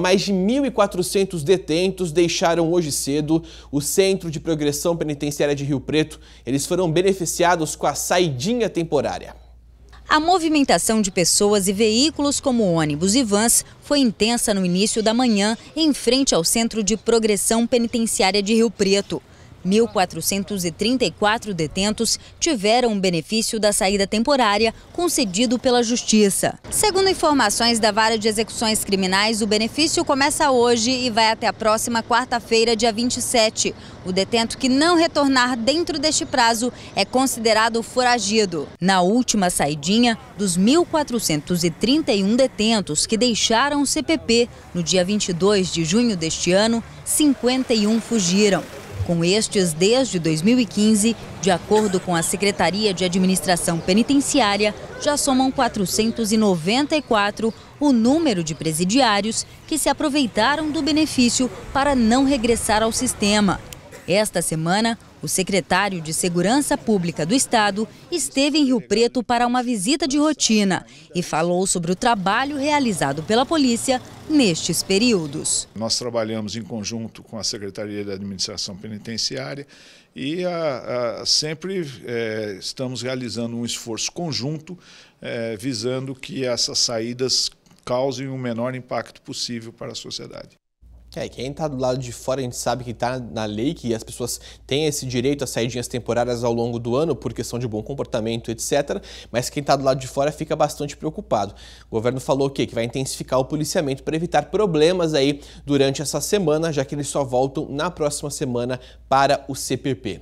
Mais de 1.400 detentos deixaram hoje cedo o Centro de Progressão Penitenciária de Rio Preto. Eles foram beneficiados com a saidinha temporária. A movimentação de pessoas e veículos como ônibus e vans foi intensa no início da manhã, em frente ao Centro de Progressão Penitenciária de Rio Preto. 1.434 detentos tiveram o benefício da saída temporária concedido pela Justiça. Segundo informações da Vara de Execuções Criminais, o benefício começa hoje e vai até a próxima quarta-feira, dia 27. O detento que não retornar dentro deste prazo é considerado foragido. Na última saidinha, dos 1.431 detentos que deixaram o CPP no dia 22 de junho deste ano, 51 fugiram com estes desde 2015, de acordo com a Secretaria de Administração Penitenciária, já somam 494 o número de presidiários que se aproveitaram do benefício para não regressar ao sistema. Esta semana, o secretário de Segurança Pública do Estado esteve em Rio Preto para uma visita de rotina e falou sobre o trabalho realizado pela polícia nestes períodos. Nós trabalhamos em conjunto com a Secretaria da Administração Penitenciária e a, ah, a, ah, sempre é, estamos realizando um esforço conjunto é, visando que essas saídas causem o menor impacto possível para a sociedade. É, quem está do lado de fora, a gente sabe que está na lei que as pessoas têm esse direito a saídinhas temporárias ao longo do ano por questão de bom comportamento, etc. Mas quem está do lado de fora fica bastante preocupado. O governo falou o quê? Que vai intensificar o policiamento para evitar problemas aí durante essa semana, já que eles só voltam na próxima semana para o CPP.